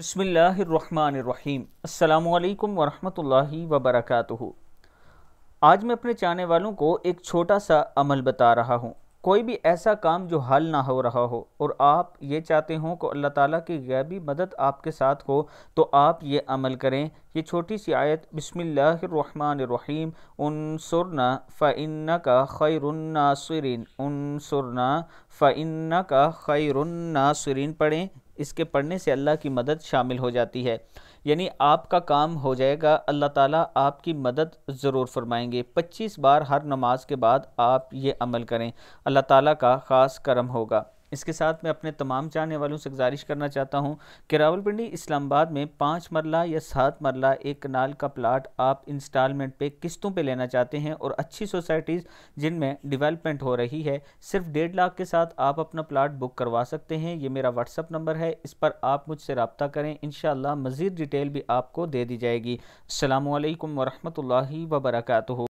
بسم اللہ الرحمن الرحیم السلام علیکم ورحمۃ اللہ وبرکاتہ آج میں اپنے چاہنے والوں کو ایک چھوٹا سا عمل بتا رہا ہوں کوئی بھی ایسا کام جو حل نہ ہو رہا ہو اور آپ یہ چاہتے ہوں کہ اللہ تعالیٰ کی غیبی مدد آپ کے ساتھ ہو تو آپ یہ عمل کریں یہ چھوٹی سی آیت بسم اللہ الرحمن الرحیم انصرنا فإنکا خیر الناصرین انصرنا فإنکا خیر الناصرین پڑھیں اس کے پڑھنے سے اللہ کی مدد شامل ہو جاتی ہے یعنی آپ کا کام ہو جائے گا اللہ تعالیٰ آپ کی مدد ضرور فرمائیں گے پچیس بار ہر نماز کے بعد آپ یہ عمل کریں اللہ تعالیٰ کا خاص کرم ہوگا اس کے ساتھ میں اپنے تمام چاہنے والوں سے گزارش کرنا چاہتا ہوں کہ راولپنڈی اسلام آباد میں پانچ مرلہ یا سات مرلہ ایک کنال کا پلاٹ آپ انسٹالمنٹ پہ قسطوں پہ لینا چاہتے ہیں اور اچھی سوسائٹیز جن میں ڈیولپمنٹ ہو رہی ہے صرف ڈیڑھ لاکھ کے ساتھ آپ اپنا پلاٹ بک کروا سکتے ہیں یہ میرا اپ نمبر ہے اس پر آپ مجھ سے رابطہ کریں انشاءاللہ مزید ڈیٹیل بھی آپ کو دے دی جائے گی السلام علیکم ورحمۃ اللہ وبرکاتہ